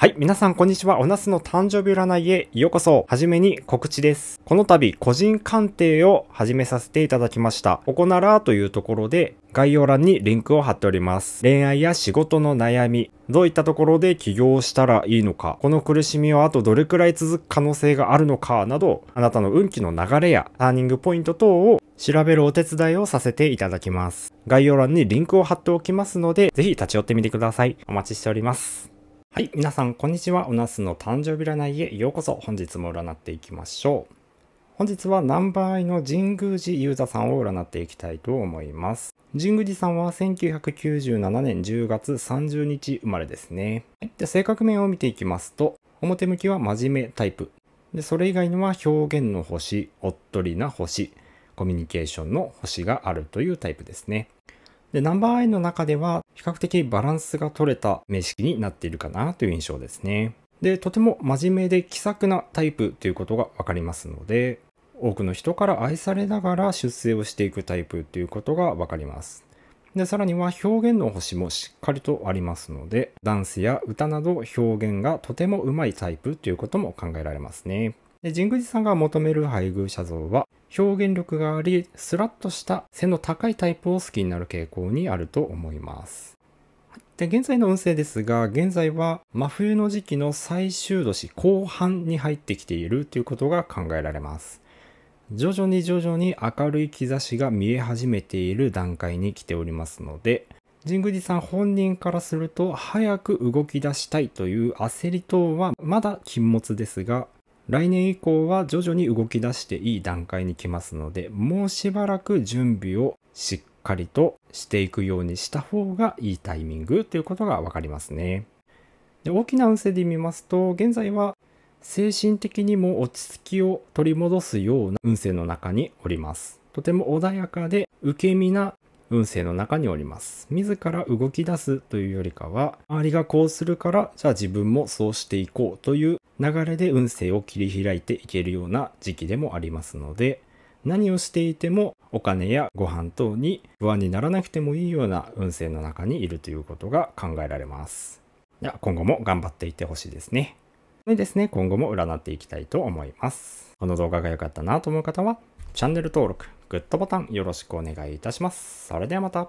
はい。皆さん、こんにちは。おなすの誕生日占いへようこそ。はじめに告知です。この度、個人鑑定を始めさせていただきました。ここならというところで、概要欄にリンクを貼っております。恋愛や仕事の悩み、どういったところで起業したらいいのか、この苦しみはあとどれくらい続く可能性があるのかなど、あなたの運気の流れやターニングポイント等を調べるお手伝いをさせていただきます。概要欄にリンクを貼っておきますので、ぜひ立ち寄ってみてください。お待ちしております。はい、皆さん、こんにちは。おなすの誕生日占いへようこそ。本日も占っていきましょう。本日はナンバーアイの神宮寺ユーザさんを占っていきたいと思います。神宮寺さんは1997年10月30日生まれですね。はい、で性格面を見ていきますと、表向きは真面目タイプ。でそれ以外には表現の星、おっとりな星、コミュニケーションの星があるというタイプですね。で、ナンバーアイの中では比較的バランスが取れた名式になっているかなという印象ですね。で、とても真面目で気さくなタイプということがわかりますので、多くの人から愛されながら出世をしていくタイプということがわかります。で、さらには表現の星もしっかりとありますので、ダンスや歌など表現がとてもうまいタイプということも考えられますね。で神宮寺さんが求める配偶者像は表現力がありスラッとした背の高いタイプを好きになる傾向にあると思います。で現在の運勢ですが現在は真冬の時期の最終年後半に入ってきているということが考えられます。徐々に徐々に明るい兆しが見え始めている段階に来ておりますので神宮寺さん本人からすると早く動き出したいという焦り等はまだ禁物ですが来年以降は徐々に動き出していい段階に来ますので、もうしばらく準備をしっかりとしていくようにした方がいいタイミングということがわかりますね。で大きな運勢で見ますと、現在は精神的にも落ち着きを取り戻すような運勢の中におります。とても穏やかで受け身な運勢の中におります。自ら動き出すというよりかは、周りがこうするから、じゃあ自分もそうしていこうという流れで運勢を切り開いていけるような時期でもありますので、何をしていてもお金やご飯等に不安にならなくてもいいような運勢の中にいるということが考えられます。では今後も頑張っていってほしいですね。でですね、今後も占っていきたいと思います。この動画が良かったなと思う方は、チャンネル登録、グッドボタンよろしくお願いいたします。それではまた。